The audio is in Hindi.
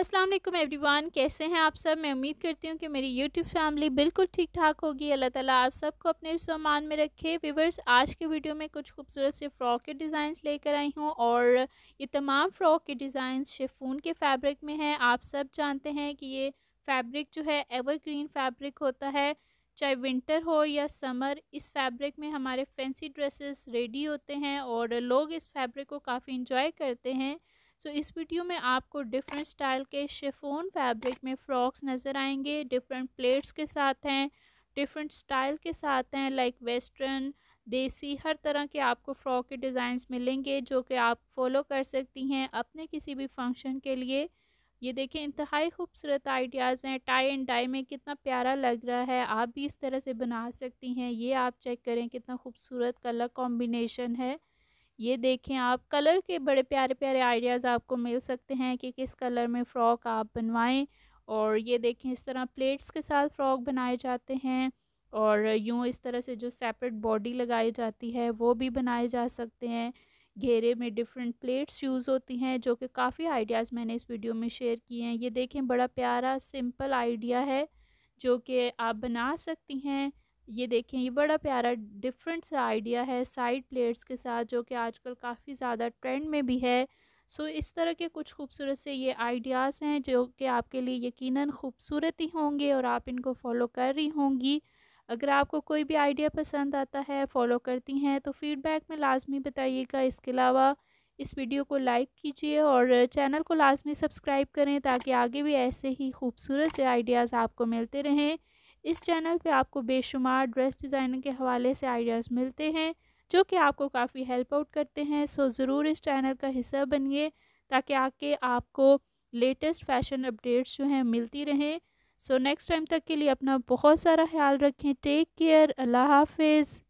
अस्सलाम वालेकुम एवरीवन कैसे हैं आप सब मैं उम्मीद करती हूँ कि मेरी यूट्यूब फैमिली बिल्कुल ठीक ठाक होगी अल्लाह ताला आप सबको अपने सामान में रखे व्यूवर्स आज के वीडियो में कुछ खूबसूरत से फ़्रॉक के डिज़ाइंस लेकर आई हूँ और ये तमाम फ़्रॉक के डिज़ाइंस शेफून के फैब्रिक में हैं आप सब जानते हैं कि ये फ़ैब्रिक जो है एवरग्रीन फैब्रिक होता है चाहे विंटर हो या समर इस फैब्रिक में हमारे फैंसी ड्रेसेस रेडी होते हैं और लोग इस फैब्रिक को काफ़ी इंजॉय करते हैं सो तो इस वीडियो में आपको डिफरेंट स्टाइल के शेफोन फैब्रिक में फ़्रॉक्स नज़र आएंगे डिफरेंट प्लेट्स के साथ हैं डिफरेंट स्टाइल के साथ हैं लाइक वेस्टर्न देसी हर तरह के आपको फ़्रॉक के डिज़ाइंस मिलेंगे जो कि आप फॉलो कर सकती हैं अपने किसी भी फंक्शन के लिए ये देखें इंतहाई खूबसूरत आइडियाज़ हैं टाई एंड डाई में कितना प्यारा लग रहा है आप भी इस तरह से बना सकती हैं ये आप चेक करें कितना खूबसूरत कलर कॉम्बिनेशन है ये देखें आप कलर के बड़े प्यारे प्यारे आइडियाज़ आपको मिल सकते हैं कि किस कलर में फ़्रॉक आप बनवाएं और ये देखें इस तरह प्लेट्स के साथ फ़्रॉक बनाए जाते हैं और यूँ इस तरह से जो सेपरेट बॉडी लगाई जाती है वो भी बनाए जा सकते हैं घेरे में डिफरेंट प्लेट्स यूज़ होती हैं जो कि काफ़ी आइडियाज़ मैंने इस वीडियो में शेयर किए हैं ये देखें बड़ा प्यारा सिंपल आइडिया है जो कि आप बना सकती हैं ये देखें ये बड़ा प्यारा डिफरेंट सा आइडिया है साइड प्लेयर्स के साथ जो कि आजकल काफ़ी ज़्यादा ट्रेंड में भी है सो इस तरह के कुछ खूबसूरत से ये आइडियाज़ हैं जो कि आपके लिए यकीनन खूबसूरत ही होंगे और आप इनको फॉलो कर रही होंगी अगर आपको कोई भी आइडिया पसंद आता है फॉलो करती हैं तो फीडबैक में लाजमी बताइएगा इसके अलावा इस वीडियो को लाइक कीजिए और चैनल को लाजमी सब्सक्राइब करें ताकि आगे भी ऐसे ही खूबसूरत से आइडियाज़ आपको मिलते रहें इस चैनल पे आपको बेशुमार ड्रेस डिज़ाइनिंग के हवाले से आइडियाज़ मिलते हैं जो कि आपको काफ़ी हेल्प आउट करते हैं सो ज़रूर इस चैनल का हिस्सा बनिए ताकि आके आपको लेटेस्ट फैशन अपडेट्स जो हैं मिलती रहें सो नेक्स्ट टाइम तक के लिए अपना बहुत सारा ख्याल रखें टेक केयर अल्लाह हाफिज़